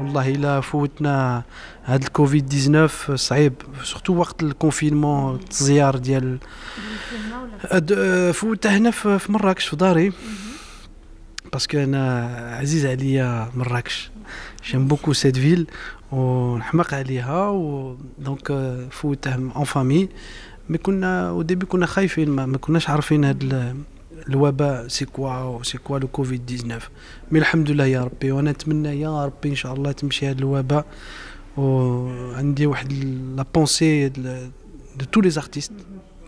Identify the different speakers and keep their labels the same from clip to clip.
Speaker 1: والله الا فوتنا هاد الكوفيد 19 صعيب سورتو وقت الكونفينمون التزيار ديال فوت هنا في مراكش في داري باسكو انا عزيز عليا مراكش جيم بوكو سيت فيل ونحمق عليها و دونك فوت اون فامي مي كنا او ديبي كنا خايفين ما, كناش عارفين هاد الوباء سي كوا سي كوا لو كوفيد 19 مي الحمد لله يا ربي وانا نتمنى يا ربي ان شاء الله تمشي هذا الوباء وعندي واحد لا بونسي دو تو لي زارتيست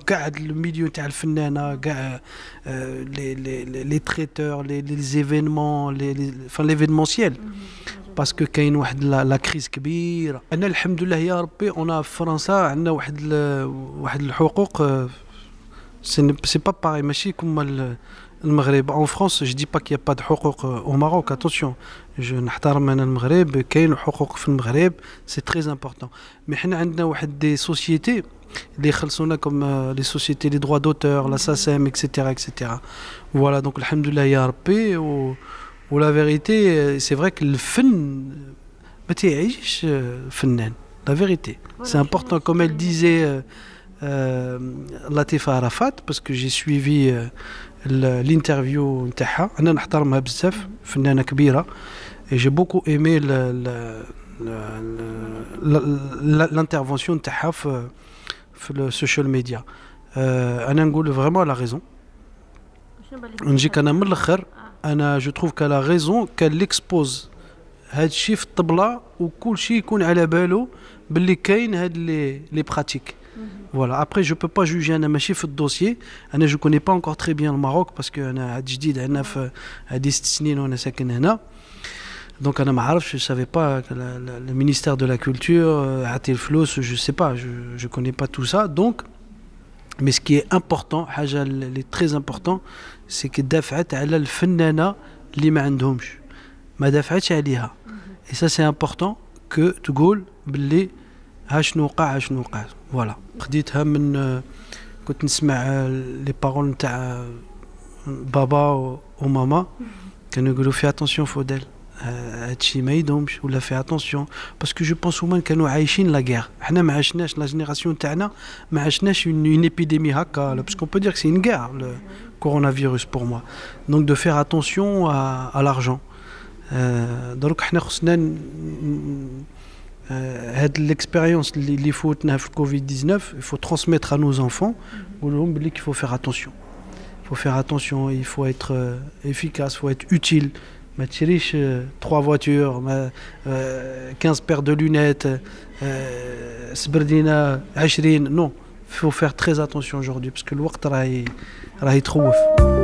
Speaker 1: كاع هاد الميليو تاع الفنانه كاع آه، لي لي لي تريتور لي لي زيفينمون لي فان ليفينمونسييل باسكو كاين واحد لا كريز كبيره انا الحمد لله يا ربي انا في فرنسا عندنا واحد واحد الحقوق آه، C'est pas pareil. comme le En France, je dis pas qu'il n'y a pas de حقوق euh, au Maroc. Attention, je le Maghreb. des حقوق au C'est très important. Mais il y a des sociétés les khalsona comme euh, les sociétés, des droits d'auteur, la SACEM, etc., etc. Voilà, donc le hamdoullah ou, la vérité, euh, c'est vrai que le film. Hein. la vérité, c'est important, comme elle disait... لطيفه عرفات باسكو جي سويفي آه، الانترفيو نتاعها انا نحترمها بزاف فنانه كبيره جي بوكو ايمي لانترفونسيون نتاعها في السوشيال آه، ميديا انا نقول فريمون لا ريزون نجيك انا من الاخر انا جو تروف كلا ريزون كان ليكسبوز هادشي في الطبله وكل شيء يكون على باله باللي كاين هاد لي لي براتيك Mhm. Voilà. Après, je ne peux pas juger un machif de dossier. Je ne connais pas encore très bien le Maroc parce que Jdid, euh, a destiné, on a Donc, je ne savais pas que le ministère de la Culture, euh, Atilflos, je ne sais pas, je ne connais pas tout ça. Donc, mais ce qui est important, Hajal est très important, c'est que Dafat, elle a le fennana, l'imandhomch. Ma Dafat, mhm. Et ça, c'est important que tu goules, les voilà, je disais que quand on a les paroles de papa ou de maman, on a faire attention à elle. Elle a fait attention parce que je pense que nous avons la guerre. La génération est une épidémie. Parce qu'on peut dire que c'est une guerre le coronavirus pour moi. Donc, de faire attention à l'argent. Euh، donc, nous avons. Euh, l'expérience qu'il 19 il faut transmettre à nos enfants qu'il mm-hmm. faut faire attention il faut faire attention il faut être euh, efficace il faut être utile mais euh, trois voitures 15 paires de lunettes 20 non il faut faire très attention aujourd'hui parce que le travail, est trop ouf.